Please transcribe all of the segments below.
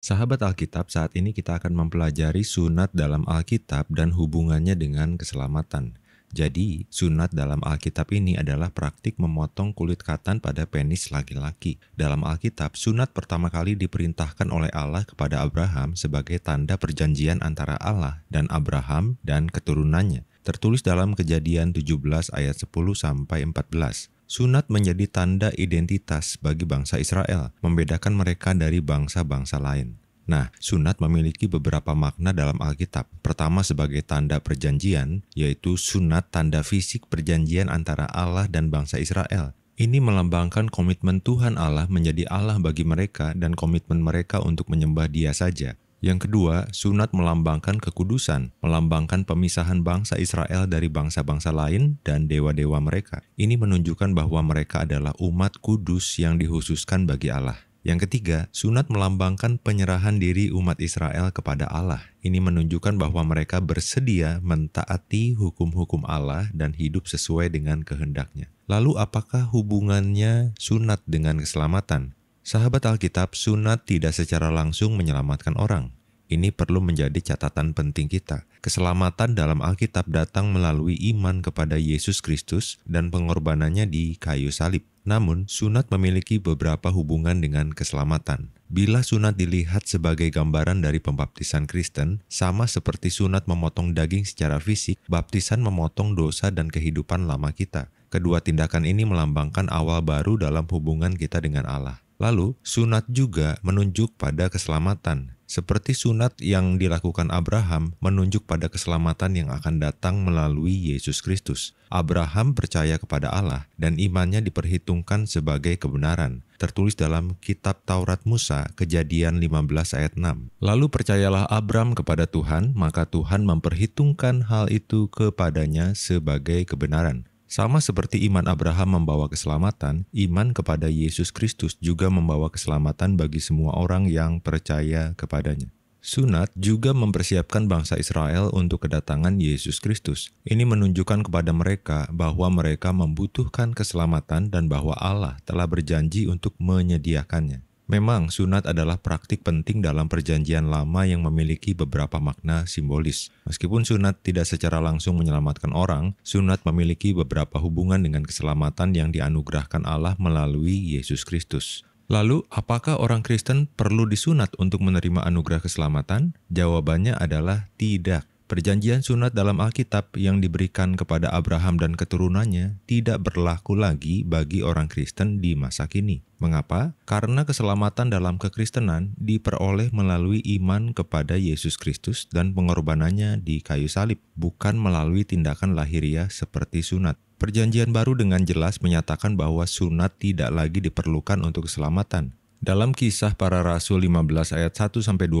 Sahabat Alkitab, saat ini kita akan mempelajari sunat dalam Alkitab dan hubungannya dengan keselamatan. Jadi, sunat dalam Alkitab ini adalah praktik memotong kulit katan pada penis laki-laki. Dalam Alkitab, sunat pertama kali diperintahkan oleh Allah kepada Abraham sebagai tanda perjanjian antara Allah dan Abraham dan keturunannya. Tertulis dalam Kejadian 17 ayat 10 sampai 14. Sunat menjadi tanda identitas bagi bangsa Israel, membedakan mereka dari bangsa-bangsa lain. Nah, sunat memiliki beberapa makna dalam Alkitab. Pertama sebagai tanda perjanjian, yaitu sunat tanda fisik perjanjian antara Allah dan bangsa Israel. Ini melambangkan komitmen Tuhan Allah menjadi Allah bagi mereka dan komitmen mereka untuk menyembah Dia saja. Yang kedua, sunat melambangkan kekudusan, melambangkan pemisahan bangsa Israel dari bangsa-bangsa lain dan dewa-dewa mereka. Ini menunjukkan bahwa mereka adalah umat kudus yang dihususkan bagi Allah. Yang ketiga, sunat melambangkan penyerahan diri umat Israel kepada Allah. Ini menunjukkan bahwa mereka bersedia mentaati hukum-hukum Allah dan hidup sesuai dengan kehendaknya. Lalu apakah hubungannya sunat dengan keselamatan? Sahabat Alkitab, sunat tidak secara langsung menyelamatkan orang. Ini perlu menjadi catatan penting kita. Keselamatan dalam Alkitab datang melalui iman kepada Yesus Kristus dan pengorbanannya di kayu salib. Namun, sunat memiliki beberapa hubungan dengan keselamatan. Bila sunat dilihat sebagai gambaran dari pembaptisan Kristen, sama seperti sunat memotong daging secara fisik, baptisan memotong dosa dan kehidupan lama kita. Kedua tindakan ini melambangkan awal baru dalam hubungan kita dengan Allah. Lalu, sunat juga menunjuk pada keselamatan, seperti sunat yang dilakukan Abraham menunjuk pada keselamatan yang akan datang melalui Yesus Kristus. Abraham percaya kepada Allah dan imannya diperhitungkan sebagai kebenaran, tertulis dalam kitab Taurat Musa kejadian 15 ayat 6. Lalu percayalah Abram kepada Tuhan, maka Tuhan memperhitungkan hal itu kepadanya sebagai kebenaran. Sama seperti iman Abraham membawa keselamatan, iman kepada Yesus Kristus juga membawa keselamatan bagi semua orang yang percaya kepadanya. Sunat juga mempersiapkan bangsa Israel untuk kedatangan Yesus Kristus. Ini menunjukkan kepada mereka bahwa mereka membutuhkan keselamatan dan bahwa Allah telah berjanji untuk menyediakannya. Memang, sunat adalah praktik penting dalam Perjanjian Lama yang memiliki beberapa makna simbolis. Meskipun sunat tidak secara langsung menyelamatkan orang, sunat memiliki beberapa hubungan dengan keselamatan yang dianugerahkan Allah melalui Yesus Kristus. Lalu, apakah orang Kristen perlu disunat untuk menerima anugerah keselamatan? Jawabannya adalah tidak. Perjanjian sunat dalam Alkitab yang diberikan kepada Abraham dan keturunannya tidak berlaku lagi bagi orang Kristen di masa kini. Mengapa? Karena keselamatan dalam kekristenan diperoleh melalui iman kepada Yesus Kristus dan pengorbanannya di kayu salib, bukan melalui tindakan lahiriah seperti sunat. Perjanjian baru dengan jelas menyatakan bahwa sunat tidak lagi diperlukan untuk keselamatan, dalam kisah para rasul 15 ayat 1-29,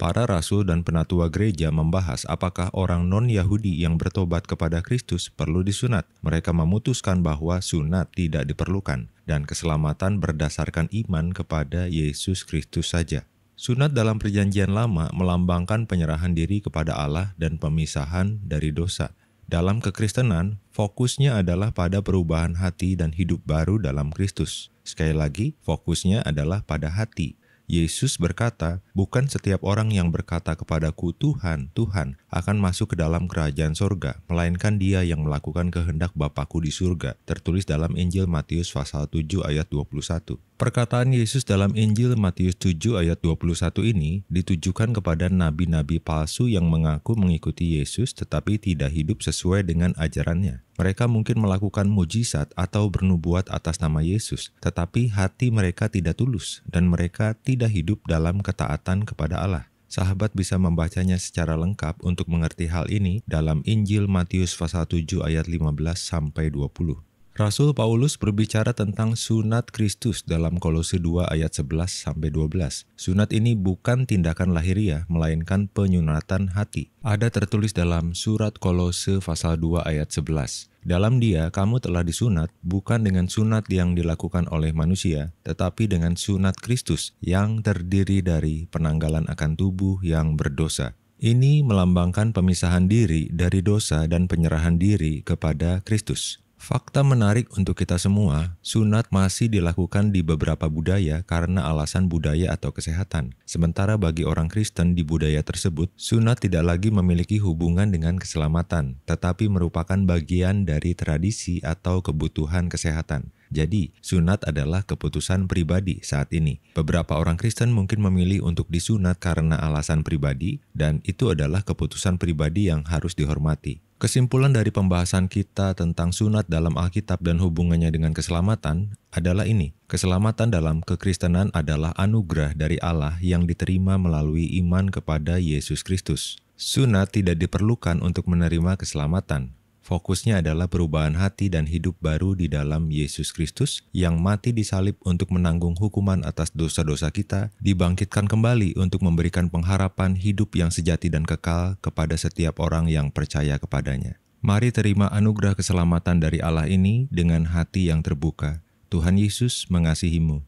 para rasul dan penatua gereja membahas apakah orang non-Yahudi yang bertobat kepada Kristus perlu disunat. Mereka memutuskan bahwa sunat tidak diperlukan, dan keselamatan berdasarkan iman kepada Yesus Kristus saja. Sunat dalam perjanjian lama melambangkan penyerahan diri kepada Allah dan pemisahan dari dosa. Dalam kekristenan, fokusnya adalah pada perubahan hati dan hidup baru dalam Kristus. Sekali lagi, fokusnya adalah pada hati. Yesus berkata, "Bukan setiap orang yang berkata kepadaku, 'Tuhan, Tuhan,' akan masuk ke dalam kerajaan sorga, melainkan Dia yang melakukan kehendak Bapakku di surga." Tertulis dalam Injil Matius pasal 7 ayat 21. Perkataan Yesus dalam Injil Matius 7 ayat 21 ini ditujukan kepada nabi-nabi palsu yang mengaku mengikuti Yesus tetapi tidak hidup sesuai dengan ajarannya. Mereka mungkin melakukan mujizat atau bernubuat atas nama Yesus, tetapi hati mereka tidak tulus dan mereka tidak hidup dalam ketaatan kepada Allah. Sahabat bisa membacanya secara lengkap untuk mengerti hal ini dalam Injil Matius pasal 7 ayat 15 sampai 20. Rasul Paulus berbicara tentang sunat Kristus dalam Kolose 2 ayat 11 sampai 12. Sunat ini bukan tindakan lahiriah melainkan penyunatan hati. Ada tertulis dalam surat Kolose pasal 2 ayat 11. Dalam dia kamu telah disunat bukan dengan sunat yang dilakukan oleh manusia, tetapi dengan sunat Kristus yang terdiri dari penanggalan akan tubuh yang berdosa. Ini melambangkan pemisahan diri dari dosa dan penyerahan diri kepada Kristus. Fakta menarik untuk kita semua, sunat masih dilakukan di beberapa budaya karena alasan budaya atau kesehatan. Sementara bagi orang Kristen di budaya tersebut, sunat tidak lagi memiliki hubungan dengan keselamatan, tetapi merupakan bagian dari tradisi atau kebutuhan kesehatan. Jadi, sunat adalah keputusan pribadi saat ini. Beberapa orang Kristen mungkin memilih untuk disunat karena alasan pribadi, dan itu adalah keputusan pribadi yang harus dihormati. Kesimpulan dari pembahasan kita tentang sunat dalam Alkitab dan hubungannya dengan keselamatan adalah ini: keselamatan dalam kekristenan adalah anugerah dari Allah yang diterima melalui iman kepada Yesus Kristus. Sunat tidak diperlukan untuk menerima keselamatan, Fokusnya adalah perubahan hati dan hidup baru di dalam Yesus Kristus yang mati disalib untuk menanggung hukuman atas dosa-dosa kita, dibangkitkan kembali untuk memberikan pengharapan hidup yang sejati dan kekal kepada setiap orang yang percaya kepadanya. Mari terima anugerah keselamatan dari Allah ini dengan hati yang terbuka. Tuhan Yesus mengasihimu.